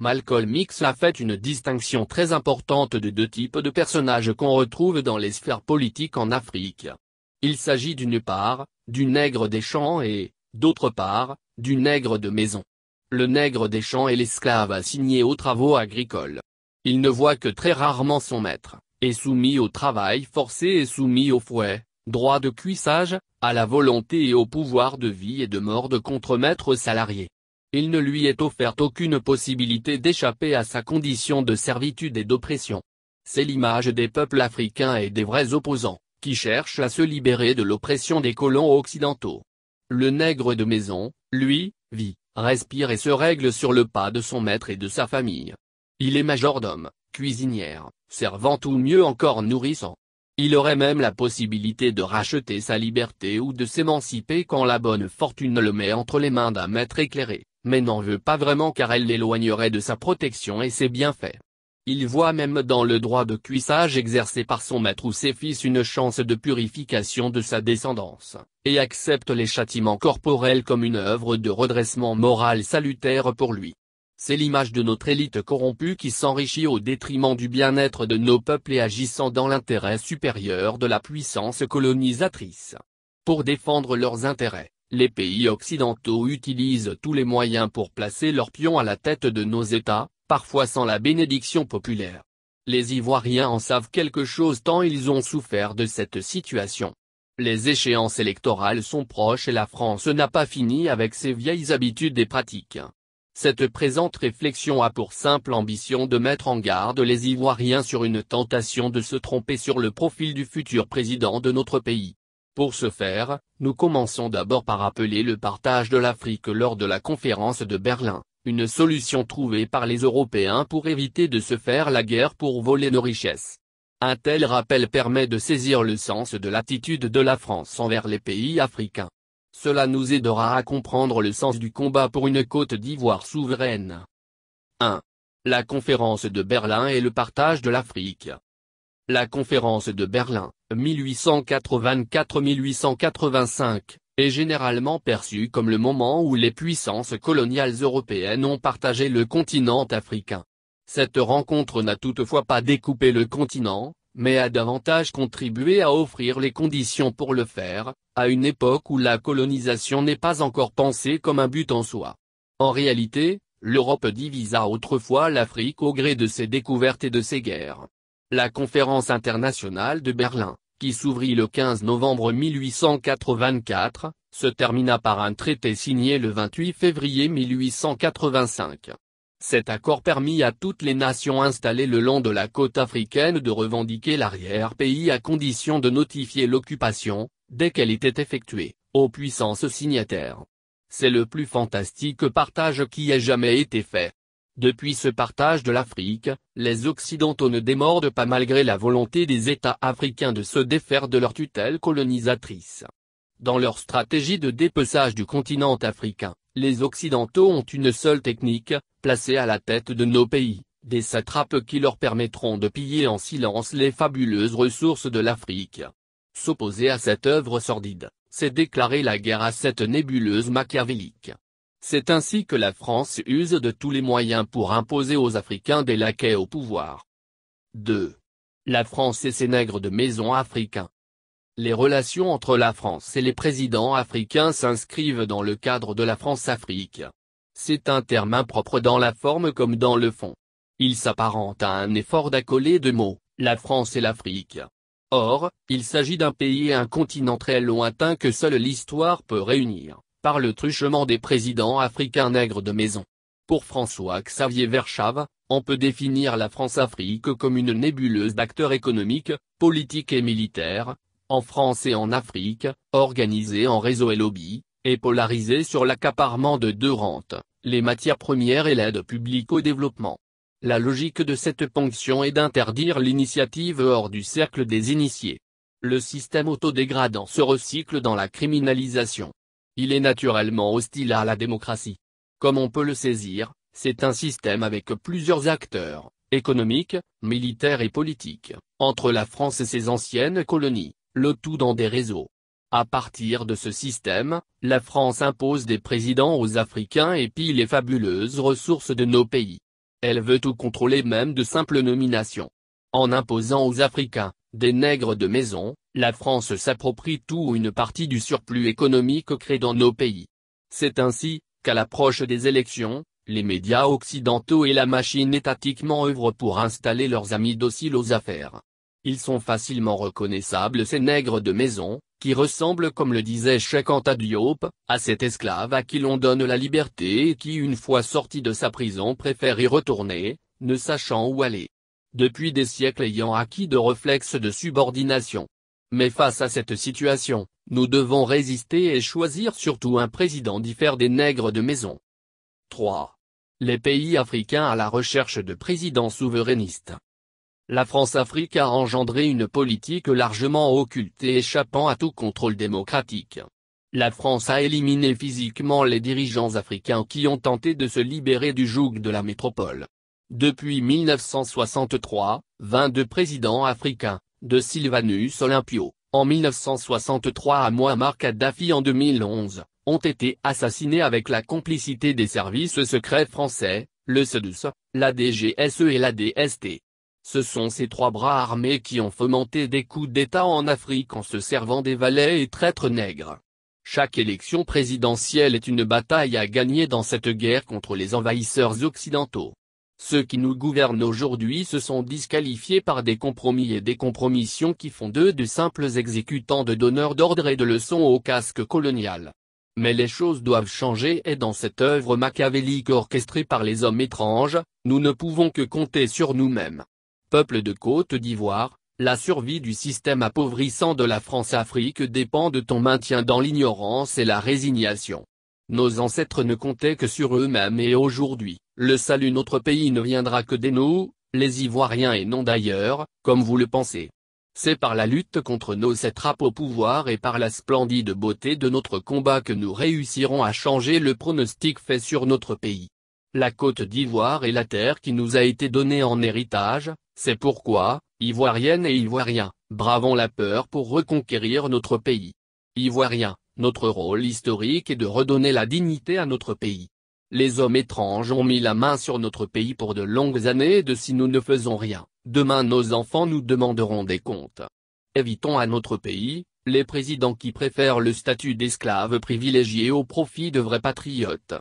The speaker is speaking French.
Malcolm X a fait une distinction très importante de deux types de personnages qu'on retrouve dans les sphères politiques en Afrique. Il s'agit d'une part, du nègre des champs et, d'autre part, du nègre de maison. Le nègre des champs est l'esclave assigné aux travaux agricoles. Il ne voit que très rarement son maître, est soumis au travail forcé et soumis au fouet, droit de cuissage, à la volonté et au pouvoir de vie et de mort de contremaître salarié il ne lui est offerte aucune possibilité d'échapper à sa condition de servitude et d'oppression. C'est l'image des peuples africains et des vrais opposants, qui cherchent à se libérer de l'oppression des colons occidentaux. Le nègre de maison, lui, vit, respire et se règle sur le pas de son maître et de sa famille. Il est majordome, cuisinière, servante ou mieux encore nourrissant. Il aurait même la possibilité de racheter sa liberté ou de s'émanciper quand la bonne fortune le met entre les mains d'un maître éclairé mais n'en veut pas vraiment car elle l'éloignerait de sa protection et ses bienfaits. Il voit même dans le droit de cuissage exercé par son maître ou ses fils une chance de purification de sa descendance, et accepte les châtiments corporels comme une œuvre de redressement moral salutaire pour lui. C'est l'image de notre élite corrompue qui s'enrichit au détriment du bien-être de nos peuples et agissant dans l'intérêt supérieur de la puissance colonisatrice. Pour défendre leurs intérêts, les pays occidentaux utilisent tous les moyens pour placer leurs pions à la tête de nos États, parfois sans la bénédiction populaire. Les Ivoiriens en savent quelque chose tant ils ont souffert de cette situation. Les échéances électorales sont proches et la France n'a pas fini avec ses vieilles habitudes et pratiques. Cette présente réflexion a pour simple ambition de mettre en garde les Ivoiriens sur une tentation de se tromper sur le profil du futur président de notre pays. Pour ce faire, nous commençons d'abord par appeler le partage de l'Afrique lors de la conférence de Berlin, une solution trouvée par les Européens pour éviter de se faire la guerre pour voler nos richesses. Un tel rappel permet de saisir le sens de l'attitude de la France envers les pays africains. Cela nous aidera à comprendre le sens du combat pour une Côte d'Ivoire souveraine. 1. La conférence de Berlin et le partage de l'Afrique la conférence de Berlin, 1884-1885, est généralement perçue comme le moment où les puissances coloniales européennes ont partagé le continent africain. Cette rencontre n'a toutefois pas découpé le continent, mais a davantage contribué à offrir les conditions pour le faire, à une époque où la colonisation n'est pas encore pensée comme un but en soi. En réalité, l'Europe divisa autrefois l'Afrique au gré de ses découvertes et de ses guerres la conférence internationale de Berlin, qui s'ouvrit le 15 novembre 1884, se termina par un traité signé le 28 février 1885. Cet accord permit à toutes les nations installées le long de la côte africaine de revendiquer l'arrière-pays à condition de notifier l'occupation, dès qu'elle était effectuée, aux puissances signataires. C'est le plus fantastique partage qui ait jamais été fait. Depuis ce partage de l'Afrique, les Occidentaux ne démordent pas malgré la volonté des États africains de se défaire de leur tutelle colonisatrice. Dans leur stratégie de dépeçage du continent africain, les Occidentaux ont une seule technique, placée à la tête de nos pays, des satrapes qui leur permettront de piller en silence les fabuleuses ressources de l'Afrique. S'opposer à cette œuvre sordide, c'est déclarer la guerre à cette nébuleuse machiavélique. C'est ainsi que la France use de tous les moyens pour imposer aux Africains des laquais au pouvoir. 2. La France et ses nègres de maison africains. Les relations entre la France et les présidents africains s'inscrivent dans le cadre de la France-Afrique. C'est un terme impropre dans la forme comme dans le fond. Il s'apparente à un effort d'accoler deux mots, la France et l'Afrique. Or, il s'agit d'un pays et un continent très lointain que seule l'histoire peut réunir, par le truchement des présidents africains nègres de maison. Pour François-Xavier Verschave, on peut définir la France-Afrique comme une nébuleuse d'acteurs économiques, politiques et militaires, en France et en Afrique, organisée en réseaux et lobby, et polarisée sur l'accaparement de deux rentes, les matières premières et l'aide publique au développement. La logique de cette ponction est d'interdire l'initiative hors du cercle des initiés. Le système autodégradant se recycle dans la criminalisation, il est naturellement hostile à la démocratie. Comme on peut le saisir, c'est un système avec plusieurs acteurs, économiques, militaires et politiques, entre la France et ses anciennes colonies, le tout dans des réseaux. À partir de ce système, la France impose des présidents aux Africains et pille les fabuleuses ressources de nos pays. Elle veut tout contrôler même de simples nominations. En imposant aux Africains, des nègres de maison, la France s'approprie tout ou une partie du surplus économique créé dans nos pays. C'est ainsi, qu'à l'approche des élections, les médias occidentaux et la machine étatiquement œuvrent pour installer leurs amis dociles aux affaires. Ils sont facilement reconnaissables ces nègres de maison, qui ressemblent comme le disait Cheikh Anta Diop, à cet esclave à qui l'on donne la liberté et qui une fois sorti de sa prison préfère y retourner, ne sachant où aller depuis des siècles ayant acquis de réflexes de subordination. Mais face à cette situation, nous devons résister et choisir surtout un président diffère des nègres de maison. 3. Les pays africains à la recherche de présidents souverainistes. La France-Afrique a engendré une politique largement occulte et échappant à tout contrôle démocratique. La France a éliminé physiquement les dirigeants africains qui ont tenté de se libérer du joug de la métropole. Depuis 1963, 22 présidents africains, de Sylvanus Olympio, en 1963 à Muammar Kadhafi en 2011, ont été assassinés avec la complicité des services secrets français, le SEDUS, e la DGSE et la DST. Ce sont ces trois bras armés qui ont fomenté des coups d'État en Afrique en se servant des valets et traîtres nègres. Chaque élection présidentielle est une bataille à gagner dans cette guerre contre les envahisseurs occidentaux. Ceux qui nous gouvernent aujourd'hui se sont disqualifiés par des compromis et des compromissions qui font d'eux de simples exécutants de donneurs d'ordre et de leçons au casque colonial. Mais les choses doivent changer et dans cette œuvre machiavélique orchestrée par les hommes étranges, nous ne pouvons que compter sur nous-mêmes. Peuple de Côte d'Ivoire, la survie du système appauvrissant de la France-Afrique dépend de ton maintien dans l'ignorance et la résignation. Nos ancêtres ne comptaient que sur eux-mêmes et aujourd'hui, le salut notre pays ne viendra que des nous, les Ivoiriens et non d'ailleurs, comme vous le pensez. C'est par la lutte contre nos satrapes au pouvoir et par la splendide beauté de notre combat que nous réussirons à changer le pronostic fait sur notre pays. La Côte d'Ivoire est la terre qui nous a été donnée en héritage, c'est pourquoi, Ivoiriennes et Ivoiriens, bravons la peur pour reconquérir notre pays. Ivoiriens, notre rôle historique est de redonner la dignité à notre pays. Les hommes étranges ont mis la main sur notre pays pour de longues années et de si nous ne faisons rien, demain nos enfants nous demanderont des comptes. Évitons à notre pays, les présidents qui préfèrent le statut d'esclave privilégié au profit de vrais patriotes.